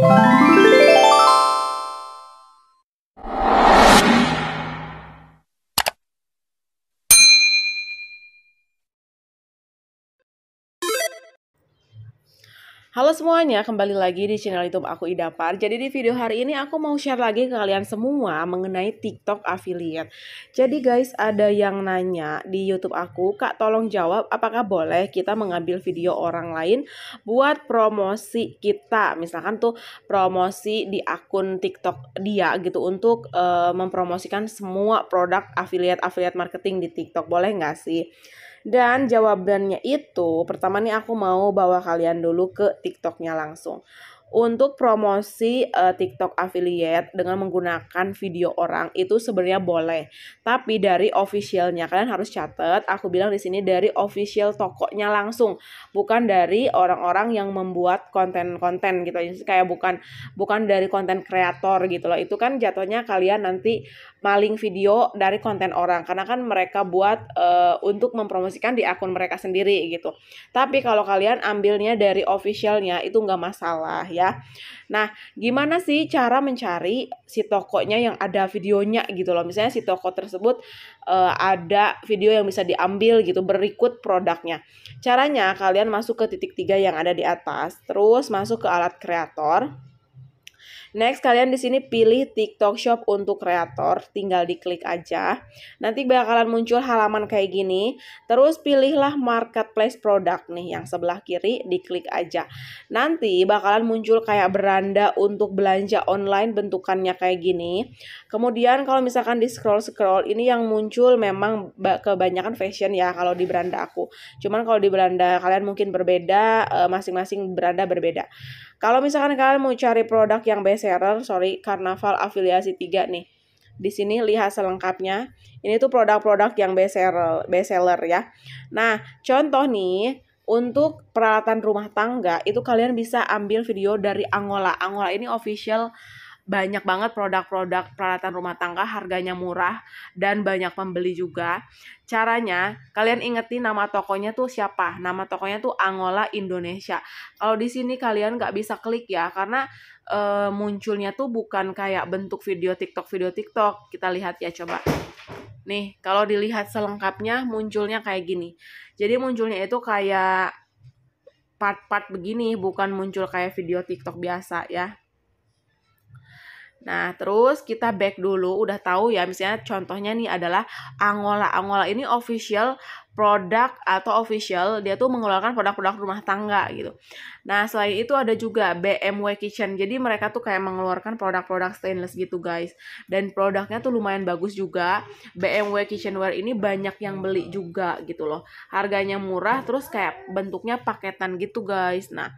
Bye. Halo semuanya, kembali lagi di channel YouTube aku ida par Jadi di video hari ini aku mau share lagi ke kalian semua mengenai TikTok affiliate. Jadi guys, ada yang nanya di YouTube aku, "Kak, tolong jawab apakah boleh kita mengambil video orang lain buat promosi kita?" Misalkan tuh promosi di akun TikTok dia gitu untuk uh, mempromosikan semua produk affiliate affiliate marketing di TikTok. Boleh nggak sih? Dan jawabannya itu, pertama nih aku mau bawa kalian dulu ke TikToknya langsung untuk promosi uh, TikTok affiliate dengan menggunakan video orang itu sebenarnya boleh. Tapi dari officialnya kalian harus catat. Aku bilang di sini dari official tokonya langsung, bukan dari orang-orang yang membuat konten-konten gitu. jadi Kayak bukan bukan dari konten kreator gitu loh. Itu kan jatuhnya kalian nanti maling video dari konten orang karena kan mereka buat uh, untuk mempromosikan di akun mereka sendiri gitu. Tapi kalau kalian ambilnya dari officialnya itu nggak masalah ya ya. Nah, gimana sih cara mencari si tokonya yang ada videonya gitu loh. Misalnya si toko tersebut uh, ada video yang bisa diambil gitu berikut produknya. Caranya kalian masuk ke titik tiga yang ada di atas, terus masuk ke alat kreator Next, kalian di sini pilih TikTok Shop untuk kreator, tinggal diklik aja. Nanti bakalan muncul halaman kayak gini. Terus pilihlah marketplace produk nih yang sebelah kiri, diklik aja. Nanti bakalan muncul kayak beranda untuk belanja online bentukannya kayak gini. Kemudian kalau misalkan di scroll-scroll ini yang muncul memang kebanyakan fashion ya kalau di beranda aku. Cuman kalau di beranda kalian mungkin berbeda, eh, masing-masing beranda berbeda. Kalau misalkan kalian mau cari produk yang best Serer, sorry, Karnaval Afiliasi 3 nih. Di sini lihat selengkapnya. Ini tuh produk-produk yang bestseller bestseller ya. Nah, contoh nih, untuk peralatan rumah tangga itu kalian bisa ambil video dari Angola. Angola ini official banyak banget produk-produk peralatan rumah tangga harganya murah dan banyak pembeli juga. Caranya kalian ingetin nama tokonya tuh siapa? Nama tokonya tuh Angola Indonesia. Kalau di sini kalian nggak bisa klik ya karena e, munculnya tuh bukan kayak bentuk video TikTok video TikTok. Kita lihat ya coba. Nih, kalau dilihat selengkapnya munculnya kayak gini. Jadi munculnya itu kayak part-part begini bukan muncul kayak video TikTok biasa ya. Nah, terus kita back dulu, udah tahu ya, misalnya contohnya nih adalah Angola. Angola ini official produk atau official, dia tuh mengeluarkan produk-produk rumah tangga gitu. Nah, selain itu ada juga BMW Kitchen. Jadi mereka tuh kayak mengeluarkan produk-produk stainless gitu, guys. Dan produknya tuh lumayan bagus juga. BMW Kitchenware ini banyak yang beli juga gitu loh. Harganya murah, terus kayak bentuknya paketan gitu, guys. Nah,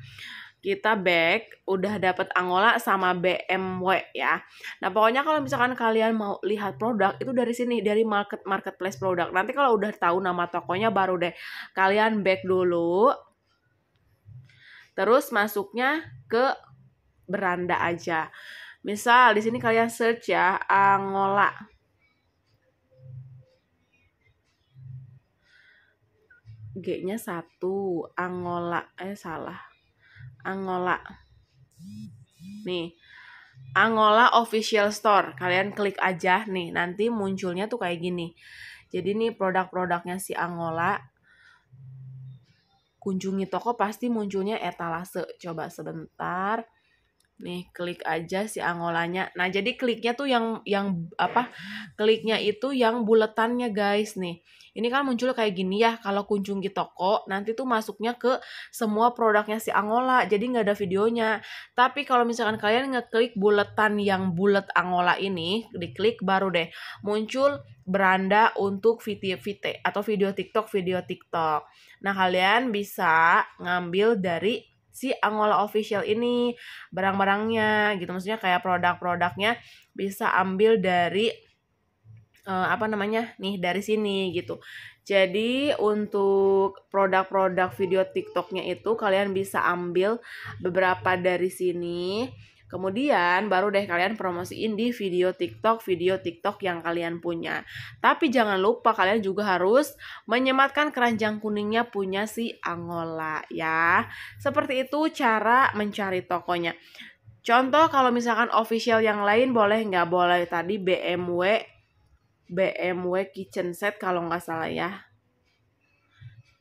kita back udah dapat Angola sama BMW ya. Nah, pokoknya kalau misalkan kalian mau lihat produk itu dari sini dari market marketplace produk. Nanti kalau udah tahu nama tokonya baru deh kalian back dulu. Terus masuknya ke beranda aja. Misal di sini kalian search ya Angola. G-nya satu, Angola, eh salah Angola. Nih, Angola Official Store. Kalian klik aja nih, nanti munculnya tuh kayak gini. Jadi nih produk-produknya si Angola. Kunjungi toko pasti munculnya etalase. Coba sebentar nih klik aja si angolanya nah jadi kliknya tuh yang yang apa kliknya itu yang buletannya guys nih ini kan muncul kayak gini ya kalau kunjungi toko nanti tuh masuknya ke semua produknya si Angola jadi nggak ada videonya tapi kalau misalkan kalian ngeklik buletan yang bulet Angola ini diklik baru deh muncul beranda untuk video VT atau video TikTok video TikTok nah kalian bisa ngambil dari si Angola official ini barang-barangnya gitu maksudnya kayak produk-produknya bisa ambil dari uh, apa namanya nih dari sini gitu jadi untuk produk-produk video TikToknya itu kalian bisa ambil beberapa dari sini Kemudian baru deh kalian promosiin di video TikTok, video TikTok yang kalian punya. Tapi jangan lupa kalian juga harus menyematkan keranjang kuningnya punya si Angola ya. Seperti itu cara mencari tokonya. Contoh kalau misalkan official yang lain boleh nggak boleh tadi BMW BMW kitchen set kalau nggak salah ya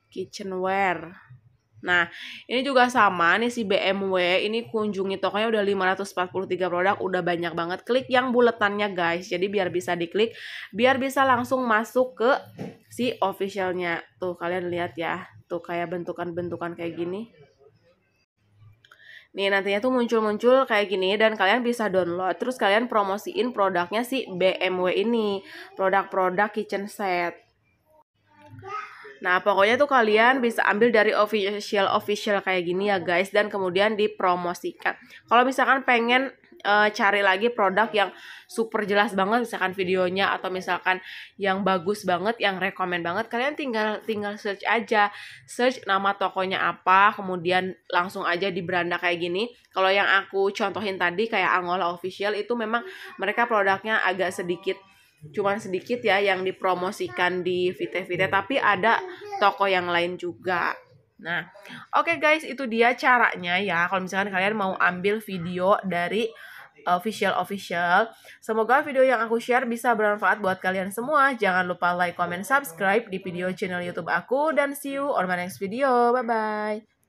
kitchenware Nah, ini juga sama nih si BMW, ini kunjungi tokonya udah 543 produk, udah banyak banget klik yang buletannya guys. Jadi biar bisa diklik, biar bisa langsung masuk ke si officialnya. Tuh kalian lihat ya, tuh kayak bentukan-bentukan kayak gini. Nih nantinya tuh muncul-muncul kayak gini dan kalian bisa download terus kalian promosiin produknya si BMW ini, produk-produk kitchen set. Nah, pokoknya tuh kalian bisa ambil dari official-official kayak gini ya guys dan kemudian dipromosikan. Kalau misalkan pengen uh, cari lagi produk yang super jelas banget misalkan videonya atau misalkan yang bagus banget, yang rekomend banget, kalian tinggal tinggal search aja. Search nama tokonya apa, kemudian langsung aja di beranda kayak gini. Kalau yang aku contohin tadi kayak Angola Official itu memang mereka produknya agak sedikit cuman sedikit ya yang dipromosikan di Vite-Vite tapi ada toko yang lain juga. Nah, oke okay guys, itu dia caranya ya. Kalau misalkan kalian mau ambil video dari eh, official official. Semoga video yang aku share bisa bermanfaat buat kalian semua. Jangan lupa like, comment, subscribe di video channel YouTube aku dan see you on my next video. Bye bye.